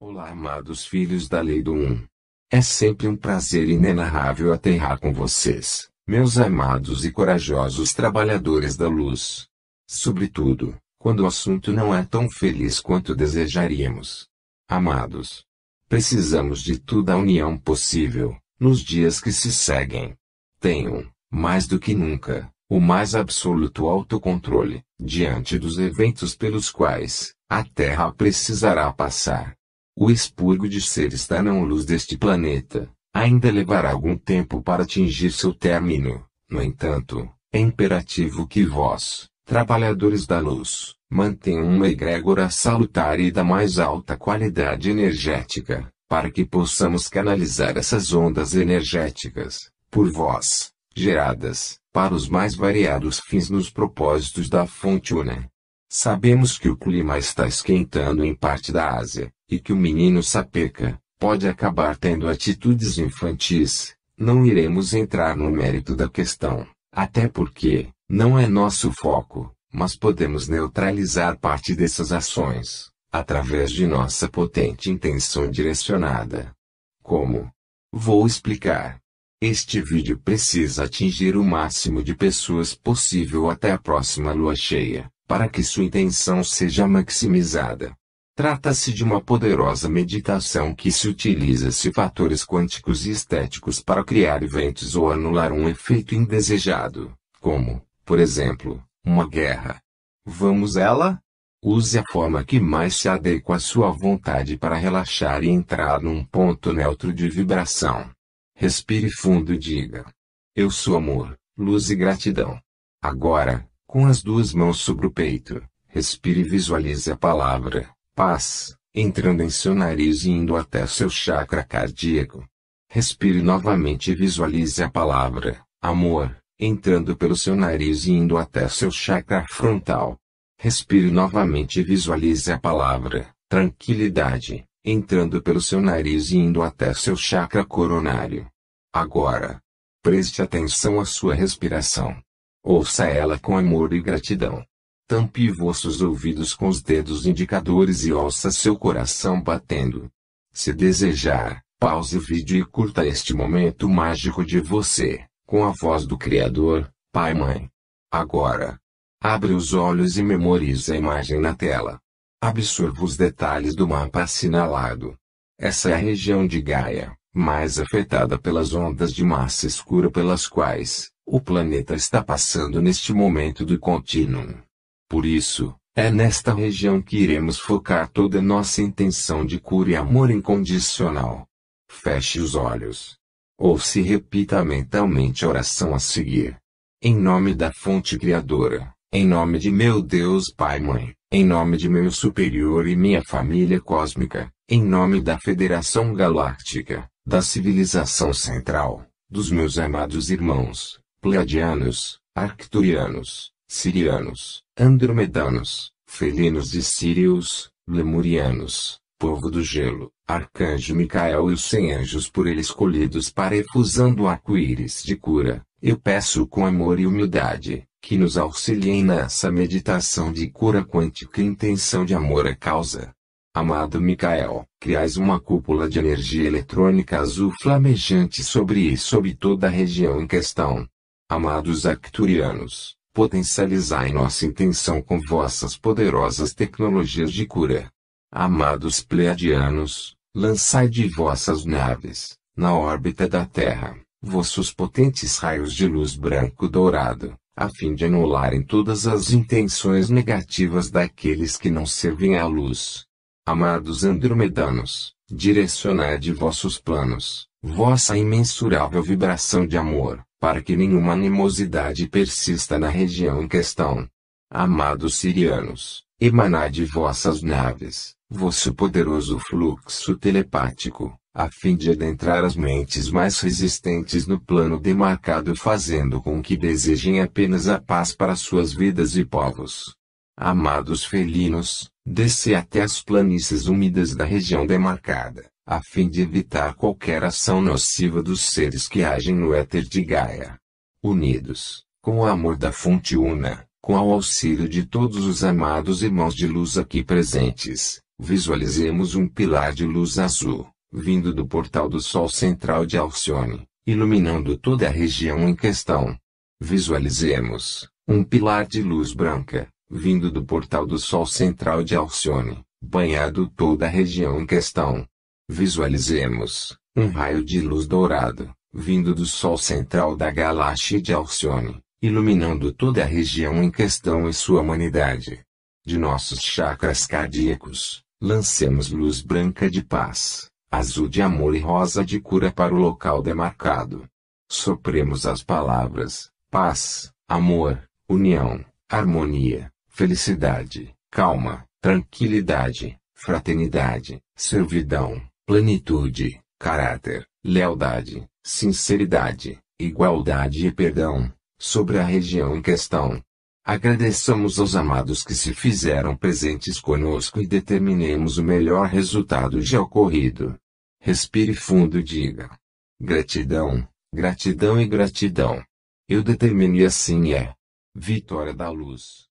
Olá, amados filhos da Lei do Um. É sempre um prazer inenarrável aterrar com vocês, meus amados e corajosos trabalhadores da luz. Sobretudo, quando o assunto não é tão feliz quanto desejaríamos. Amados, precisamos de toda a união possível, nos dias que se seguem. Tenham, mais do que nunca, o mais absoluto autocontrole, diante dos eventos pelos quais a Terra precisará passar. O expurgo de ser está não luz deste planeta, ainda levará algum tempo para atingir seu término. No entanto, é imperativo que vós, trabalhadores da luz, mantenham uma egrégora salutar e da mais alta qualidade energética, para que possamos canalizar essas ondas energéticas, por vós, geradas, para os mais variados fins nos propósitos da fonte una. Sabemos que o clima está esquentando em parte da Ásia, e que o menino sapeca pode acabar tendo atitudes infantis, não iremos entrar no mérito da questão, até porque não é nosso foco, mas podemos neutralizar parte dessas ações através de nossa potente intenção direcionada. Como? Vou explicar. Este vídeo precisa atingir o máximo de pessoas possível até a próxima lua cheia, para que sua intenção seja maximizada. Trata-se de uma poderosa meditação que se utiliza-se fatores quânticos e estéticos para criar eventos ou anular um efeito indesejado, como, por exemplo, uma guerra. Vamos ela? Use a forma que mais se adequa à sua vontade para relaxar e entrar num ponto neutro de vibração. Respire fundo e diga: Eu sou amor, luz e gratidão. Agora, com as duas mãos sobre o peito, respire e visualize a palavra paz, entrando em seu nariz e indo até seu chakra cardíaco. Respire novamente e visualize a palavra amor entrando pelo seu nariz e indo até seu chakra frontal. Respire novamente e visualize a palavra tranquilidade entrando pelo seu nariz e indo até seu chakra coronário. Agora, preste atenção à sua respiração. Ouça ela com amor e gratidão. Tampe vossos ouvidos com os dedos indicadores e ouça seu coração batendo. Se desejar, pause o vídeo e curta este momento mágico de você, com a voz do Criador, Pai Mãe. Agora, abre os olhos e memorize a imagem na tela. Absorva os detalhes do mapa assinalado. Essa é a região de Gaia, mais afetada pelas ondas de massa escura pelas quais o planeta está passando neste momento do contínuo. Por isso, é nesta região que iremos focar toda nossa intenção de cura e amor incondicional. Feche os olhos. Ou se repita mentalmente a oração a seguir. Em nome da fonte criadora, em nome de meu Deus Pai Mãe, em nome de meu superior e minha família cósmica, em nome da Federação Galáctica, da civilização central, dos meus amados irmãos, pleiadianos, arcturianos, sirianos, andromedanos, felinos e sírios, lemurianos, povo do gelo, arcanjo Micael e os cem anjos por ele escolhidos para efusão do arco-íris de cura, eu peço com amor e humildade, que nos auxiliem nessa meditação de cura quântica intenção de amor à causa. Amado Micael, criais uma cúpula de energia eletrônica azul flamejante sobre e sobre toda a região em questão. Amados Acturianos, potencializai nossa intenção com vossas poderosas tecnologias de cura. Amados pleiadianos, lançai de vossas naves, na órbita da Terra, vossos potentes raios de luz branco-dourado, a fim de anularem todas as intenções negativas daqueles que não servem à luz. Amados andromedanos, direcionar de vossos planos, vossa imensurável vibração de amor, para que nenhuma animosidade persista na região em questão. Amados sirianos, emanar de vossas naves, vosso poderoso fluxo telepático, a fim de adentrar as mentes mais resistentes no plano demarcado fazendo com que desejem apenas a paz para suas vidas e povos. Amados felinos, Descer até as planícies úmidas da região demarcada, a fim de evitar qualquer ação nociva dos seres que agem no éter de Gaia. Unidos, com o amor da fonte una, com o auxílio de todos os amados irmãos de luz aqui presentes, visualizemos um pilar de luz azul, vindo do portal do Sol Central de Alcione, iluminando toda a região em questão. Visualizemos um pilar de luz branca, vindo do portal do Sol Central de Alcione, banhado toda a região em questão. Visualizemos um hum. raio de luz dourado, vindo do Sol Central da galáxia de Alcione, iluminando toda a região em questão e sua humanidade. De nossos chakras cardíacos, lancemos luz branca de paz, azul de amor e rosa de cura para o local demarcado. Sopremos as palavras: paz, amor, união, harmonia, felicidade, calma, tranquilidade, fraternidade, servidão, plenitude, caráter, lealdade, sinceridade, igualdade e perdão, sobre a região em questão. Agradeçamos aos amados que se fizeram presentes conosco e determinemos o melhor resultado já ocorrido. Respire fundo e diga: Gratidão, gratidão e gratidão. Eu e assim é. Vitória da Luz.